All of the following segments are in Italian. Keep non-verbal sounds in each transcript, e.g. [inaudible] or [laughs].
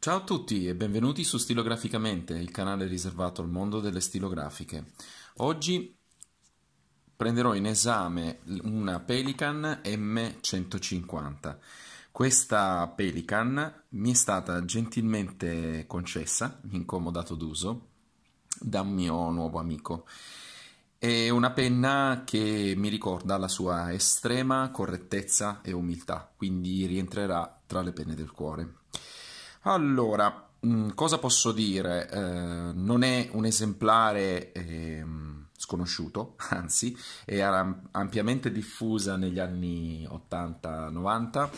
Ciao a tutti e benvenuti su Stilograficamente, il canale riservato al mondo delle stilografiche. Oggi prenderò in esame una Pelican M150. Questa Pelican mi è stata gentilmente concessa, in comodato d'uso, da un mio nuovo amico. È una penna che mi ricorda la sua estrema correttezza e umiltà, quindi rientrerà tra le penne del cuore. Allora, mm, cosa posso dire? Eh, non è un esemplare eh, sconosciuto, [laughs] anzi, era ampiamente diffusa negli anni 80-90.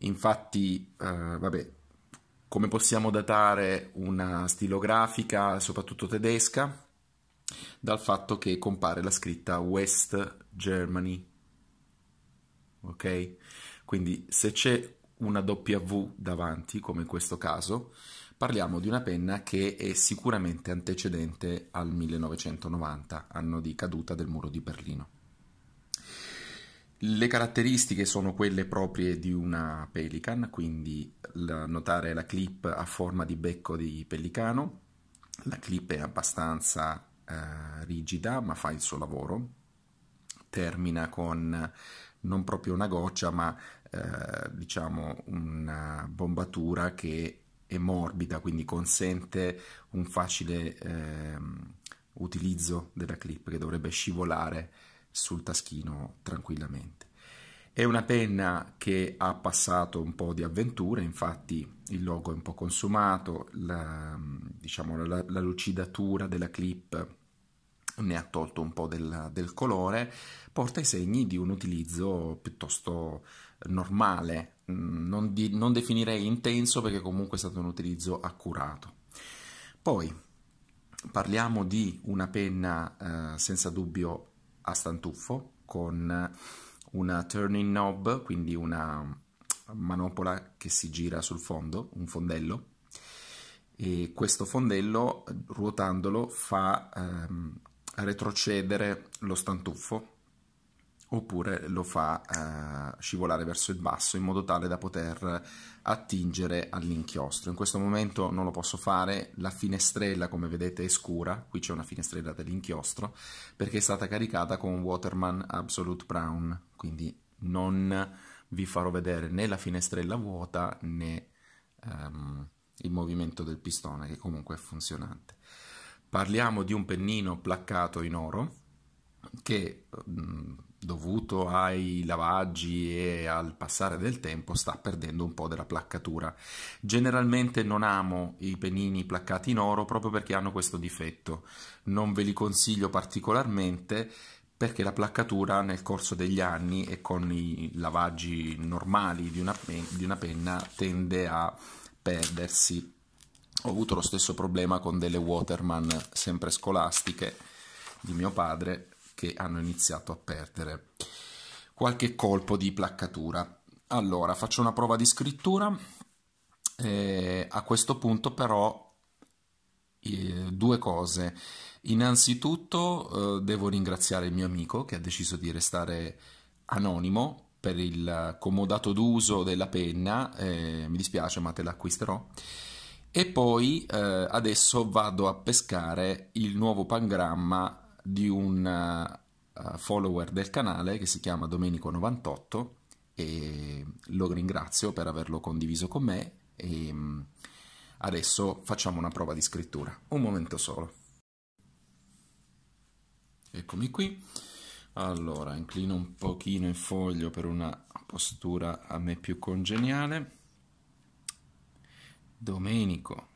Infatti, eh, vabbè, come possiamo datare una stilografica, soprattutto tedesca, dal fatto che compare la scritta West Germany. Ok? Quindi se c'è una W davanti, come in questo caso, parliamo di una penna che è sicuramente antecedente al 1990, anno di caduta del muro di Berlino. Le caratteristiche sono quelle proprie di una Pelican, quindi notare la clip a forma di becco di pellicano, la clip è abbastanza eh, rigida ma fa il suo lavoro, termina con non proprio una goccia ma eh, diciamo una bombatura che è morbida, quindi consente un facile eh, utilizzo della clip che dovrebbe scivolare sul taschino tranquillamente. È una penna che ha passato un po' di avventure, infatti il logo è un po' consumato, la, diciamo, la, la lucidatura della clip ne ha tolto un po' del, del colore, porta i segni di un utilizzo piuttosto normale, mm, non, di, non definirei intenso perché comunque è stato un utilizzo accurato. Poi parliamo di una penna eh, senza dubbio a stantuffo con una turning knob, quindi una manopola che si gira sul fondo, un fondello, e questo fondello ruotandolo fa ehm, retrocedere lo stantuffo oppure lo fa eh, scivolare verso il basso in modo tale da poter attingere all'inchiostro. In questo momento non lo posso fare, la finestrella come vedete è scura, qui c'è una finestrella dell'inchiostro, perché è stata caricata con Waterman Absolute Brown, quindi non vi farò vedere né la finestrella vuota né ehm, il movimento del pistone che comunque è funzionante. Parliamo di un pennino placcato in oro, che mh, mm, dovuto ai lavaggi e al passare del tempo sta perdendo un po' della placcatura. Generalmente non amo i penini placcati in oro proprio perché hanno questo difetto. Non ve li consiglio particolarmente perché la placcatura nel corso degli anni e con i lavaggi normali di una, di una penna tende a perdersi. Ho avuto lo stesso problema con delle Waterman sempre scolastiche di mio padre che hanno iniziato a perdere qualche colpo di placcatura. Allora, faccio una prova di scrittura. Eh, a questo punto però eh, due cose. Innanzitutto eh, devo ringraziare il mio amico che ha deciso di restare anonimo per il comodato d'uso della penna, eh, mi dispiace ma te l'acquisterò. E poi eh, adesso vado a pescare il nuovo pangramma di un uh, follower del canale che si chiama Domenico98 e lo ringrazio per averlo condiviso con me e um, adesso facciamo una prova di scrittura. Un momento solo. Eccomi qui. Allora, inclino un pochino il foglio per una postura a me più congeniale. Domenico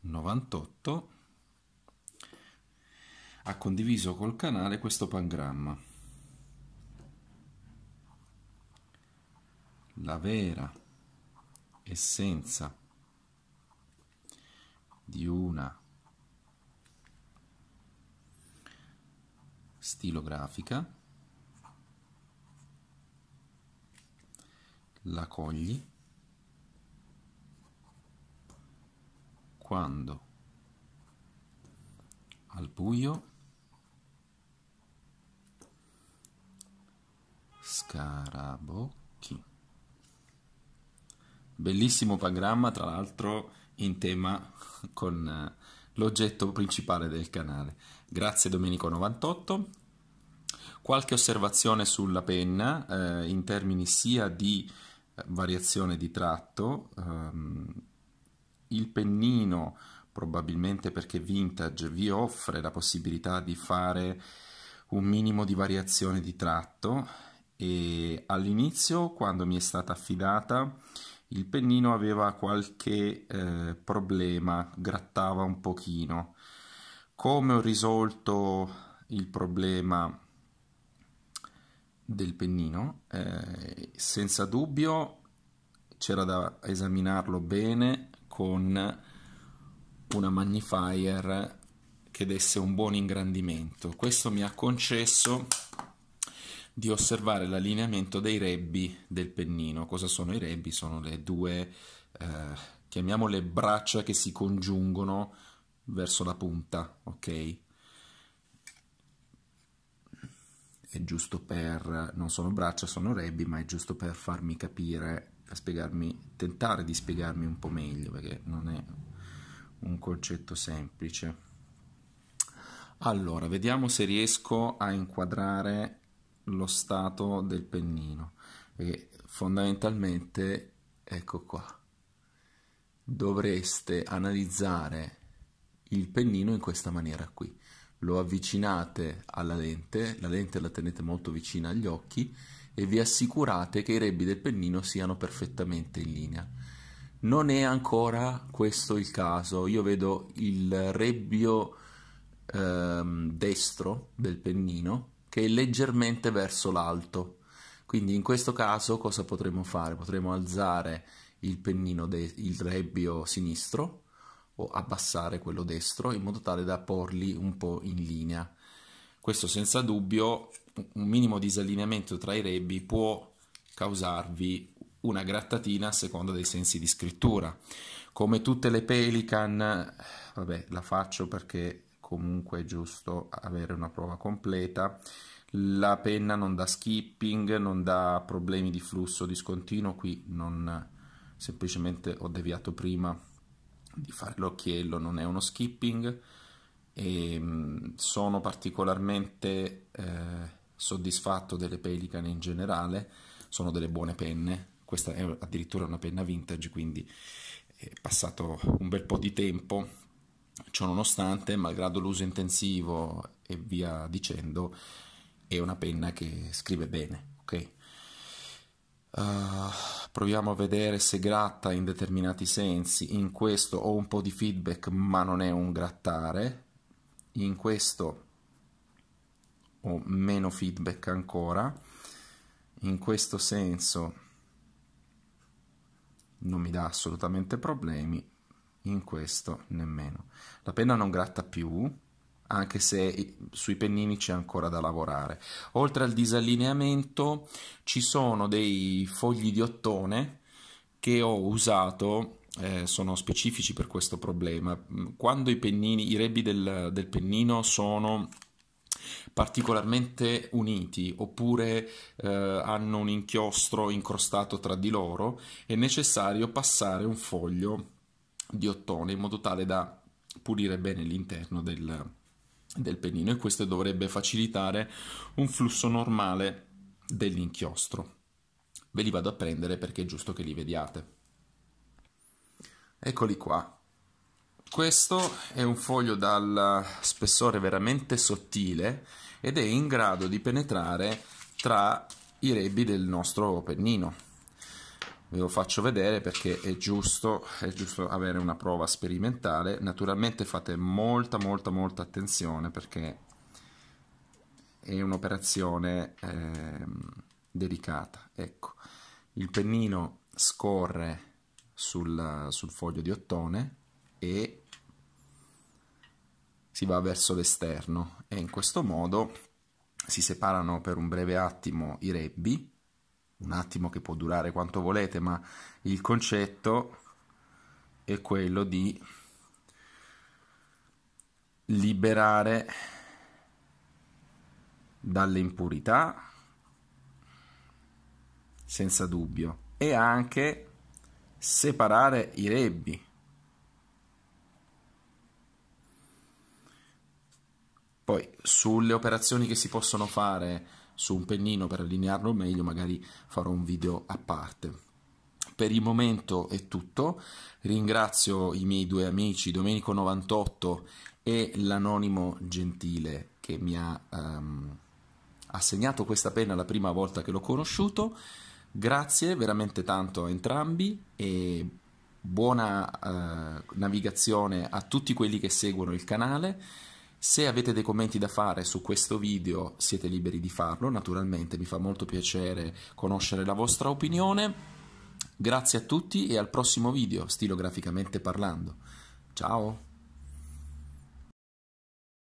98 ha condiviso col canale questo pangramma. La vera essenza di una stilografica la cogli quando al buio Scarabocchi. Bellissimo programma, tra l'altro in tema con eh, l'oggetto principale del canale. Grazie Domenico 98. Qualche osservazione sulla penna eh, in termini sia di eh, variazione di tratto, ehm, il pennino probabilmente perché vintage vi offre la possibilità di fare un minimo di variazione di tratto e all'inizio quando mi è stata affidata il pennino aveva qualche eh, problema, grattava un pochino. Come ho risolto il problema del pennino? Eh, senza dubbio c'era da esaminarlo bene con una magnifier che desse un buon ingrandimento. Questo mi ha concesso di osservare l'allineamento dei rebbi del pennino. Cosa sono i rebbi? Sono le due, eh, chiamiamole braccia che si congiungono verso la punta, ok? È giusto per, non sono braccia, sono rebbi, ma è giusto per farmi capire, per spiegarmi, tentare di spiegarmi un po' meglio, perché non è un concetto semplice. Allora, vediamo se riesco a inquadrare lo stato del pennino e fondamentalmente ecco qua dovreste analizzare il pennino in questa maniera qui lo avvicinate alla lente la lente la tenete molto vicina agli occhi e vi assicurate che i rebbi del pennino siano perfettamente in linea non è ancora questo il caso io vedo il rebbio ehm, destro del pennino che è leggermente verso l'alto. Quindi in questo caso cosa potremmo fare? Potremmo alzare il pennino, de- il rebbio sinistro o abbassare quello destro in modo tale da porli un po' in linea. Questo senza dubbio un minimo disallineamento tra i rebbi può causarvi una grattatina a seconda dei sensi di scrittura. Come tutte le pelican, vabbè, la faccio perché comunque è giusto avere una prova completa. La penna non dà skipping, non dà problemi di flusso discontinuo, qui non semplicemente ho deviato prima di fare l'occhiello, non è uno skipping. E ehm, sono particolarmente eh, soddisfatto delle Pelican in generale, sono delle buone penne, questa è addirittura una penna vintage, quindi è passato un bel po' di tempo Ciononostante, malgrado l'uso intensivo e via dicendo, è una penna che scrive bene, ok? Uh, proviamo a vedere se gratta in determinati sensi. In questo ho un po' di feedback, ma non è un grattare. In questo ho meno feedback ancora. In questo senso non mi dà assolutamente problemi in questo nemmeno. La penna non gratta più, anche se sui pennini c'è ancora da lavorare. Oltre al disallineamento ci sono dei fogli di ottone che ho usato, eh, sono specifici per questo problema. Quando i pennini, i rebbi del, del pennino sono particolarmente uniti oppure eh, hanno un inchiostro incrostato tra di loro, è necessario passare un foglio di ottone in modo tale da pulire bene l'interno del, del penino e questo dovrebbe facilitare un flusso normale dell'inchiostro. Ve li vado a prendere perché è giusto che li vediate. Eccoli qua. Questo è un foglio dal spessore veramente sottile ed è in grado di penetrare tra i rebbi del nostro pennino ve lo faccio vedere perché è giusto, è giusto avere una prova sperimentale. Naturalmente fate molta molta molta attenzione perché è un'operazione eh, delicata. Ecco, il pennino scorre sul, sul foglio di ottone e si va verso l'esterno e in questo modo si separano per un breve attimo i rebbi un attimo che può durare quanto volete, ma il concetto è quello di liberare dalle impurità, senza dubbio, e anche separare i rebbi. Poi sulle operazioni che si possono fare su un pennino per allinearlo meglio, magari farò un video a parte. Per il momento è tutto, ringrazio i miei due amici Domenico98 e l'anonimo Gentile che mi ha um, assegnato questa penna la prima volta che l'ho conosciuto. Grazie veramente tanto a entrambi e buona uh, navigazione a tutti quelli che seguono il canale. Se avete dei commenti da fare su questo video siete liberi di farlo, naturalmente mi fa molto piacere conoscere la vostra opinione. Grazie a tutti e al prossimo video, stilograficamente parlando. Ciao!